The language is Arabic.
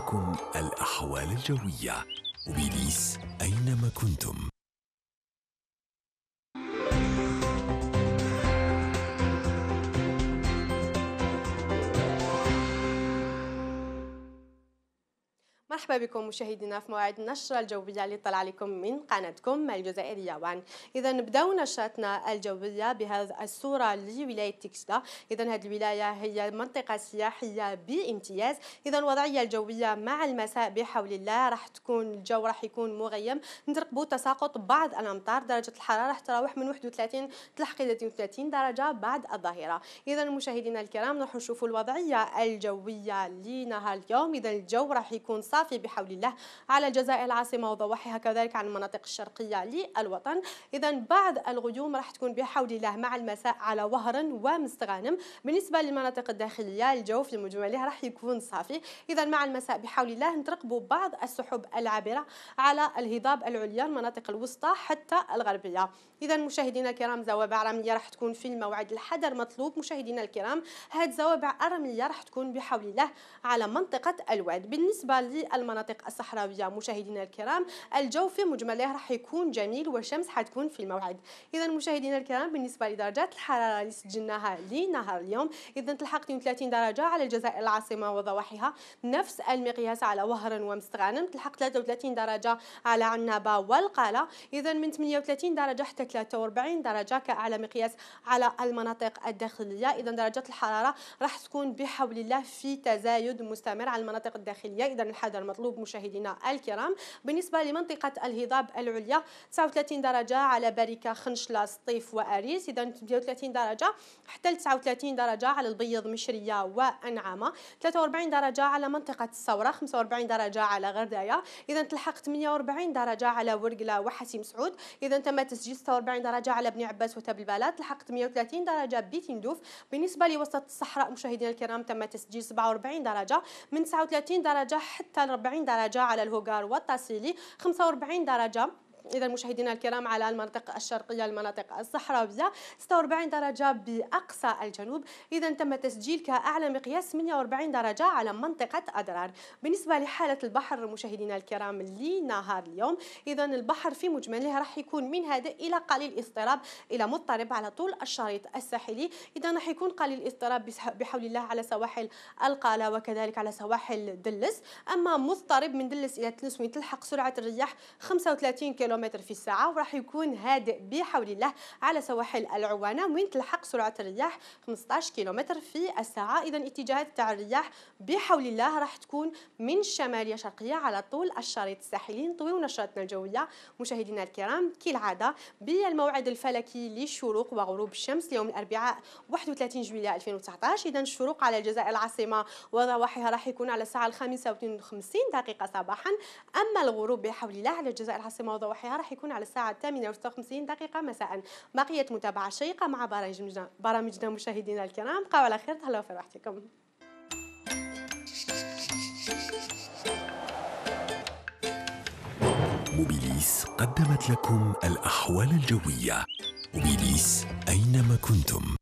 معكم الأحوال الجوية وبيليس أينما كنتم مرحبا بكم مشاهدينا في موعد النشرة الجوية اللي طلع لكم من قناتكم الجزائرية وان إذا نبدأ نشرتنا الجوية بهذا الصورة لولاية تكشدة إذا هذه الولاية هي منطقة سياحية بامتياز إذا الوضعية الجوية مع المساء بحول الله راح تكون الجو راح يكون مغيم نترقبوا تساقط بعض الأمطار درجة الحرارة راح تراوح من 31 تلحق إلى 32 درجة بعد الظهيرة إذا مشاهدينا الكرام نروح نشوفوا الوضعية الجوية لنهار اليوم إذا الجو راح يكون صعب الثقافي بحول الله على الجزائر العاصمة وضواحيها كذلك على المناطق الشرقية للوطن إذا بعض الغيوم راح تكون بحول الله مع المساء على وهر ومستغانم بالنسبة للمناطق الداخلية الجو في مجمله راح يكون صافي إذا مع المساء بحول الله نترقبوا بعض السحب العابرة على الهضاب العليا المناطق الوسطى حتى الغربية إذا مشاهدينا الكرام زوابع رملية راح تكون في الموعد الحذر مطلوب مشاهدينا الكرام هاد زوابع رملية راح تكون بحول الله على منطقة الواد بالنسبة المناطق الصحراويه مشاهدينا الكرام الجو في مجمله راح يكون جميل والشمس حتكون في الموعد اذا مشاهدينا الكرام بالنسبه لدرجات الحراره اللي سجلناها لنهار اليوم اذا تلحق 32 درجه على الجزائر العاصمه وضواحيها نفس المقياس على وهران ومستغانم تلحق 33 درجه على عنابه والقاله اذا من 38 درجه حتى 43 درجه كاعلى مقياس على المناطق الداخليه اذا درجات الحراره راح تكون بحول الله في تزايد مستمر على المناطق الداخليه اذا الحذر المطلوب مشاهدينا الكرام بالنسبة لمنطقة الهضاب العليا 39 درجة على بركة خنشلة سطيف وأريس إذا 38 درجة حتى 39 درجة على البيض مشرية وأنعامة 43 درجة على منطقة الثورة 45 درجة على غرداية إذا تلحق 48 درجة على ورقلة وحسيم سعود إذا تم تسجيل 46 درجة على بني عباس وتبلبلات تلحق 130 درجة بتندوف بالنسبة لوسط الصحراء مشاهدينا الكرام تم تسجيل 47 درجة من 39 درجة حتى 40 درجة على الهوغار والتاسيلي 45 درجة اذا مشاهدينا الكرام على المناطق الشرقيه المناطق الصحراويه 46 درجه باقصى الجنوب اذا تم تسجيل كاعلى مقياس 48 درجه على منطقه ادرار بالنسبه لحاله البحر مشاهدينا الكرام لنهار اليوم اذا البحر في مجمله راح يكون من هادئ الى قليل اضطراب الى مضطرب على طول الشريط الساحلي اذا راح يكون قليل اضطراب بحول الله على سواحل القاله وكذلك على سواحل دلس اما مضطرب من دلس الى تلس تلحق سرعه الرياح 35 كيلو كيلومتر في الساعة وراح يكون هادئ بحول الله على سواحل العوانة وين تلحق سرعة الرياح 15 كيلومتر في الساعة إذا اتجاهات تاع الرياح بحول الله راح تكون من الشماليه شرقية على طول الشريط الساحلي نطويو نشرتنا الجوية مشاهدينا الكرام كالعادة بالموعد الفلكي للشروق وغروب الشمس يوم الأربعاء 31 جويلية 2019 إذا الشروق على الجزائر العاصمة وضواحيها راح يكون على الساعة 5:52 52 دقيقة صباحا أما الغروب بحول الله على الجزائر العاصمة وضواحيها صباحها راح يكون على 8:56 دقيقة مساء بقية متابعة شيقة مع برامجنا برامجنا مشاهدينا الكرام بقوا على خير تهلاو في راحتكم موبيليس قدمت لكم الأحوال الجوية موبيليس أينما كنتم